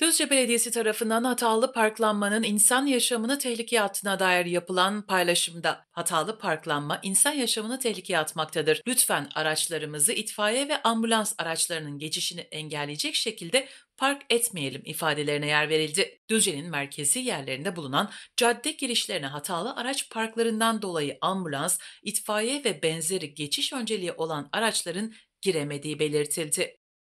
Düzce Belediyesi tarafından hatalı parklanmanın insan yaşamını tehlikeye attığına dair yapılan paylaşımda hatalı parklanma insan yaşamını tehlikeye atmaktadır. Lütfen araçlarımızı itfaiye ve ambulans araçlarının geçişini engelleyecek şekilde park etmeyelim ifadelerine yer verildi. Düzce'nin merkezi yerlerinde bulunan cadde girişlerine hatalı araç parklarından dolayı ambulans, itfaiye ve benzeri geçiş önceliği olan araçların giremediği belirtildi.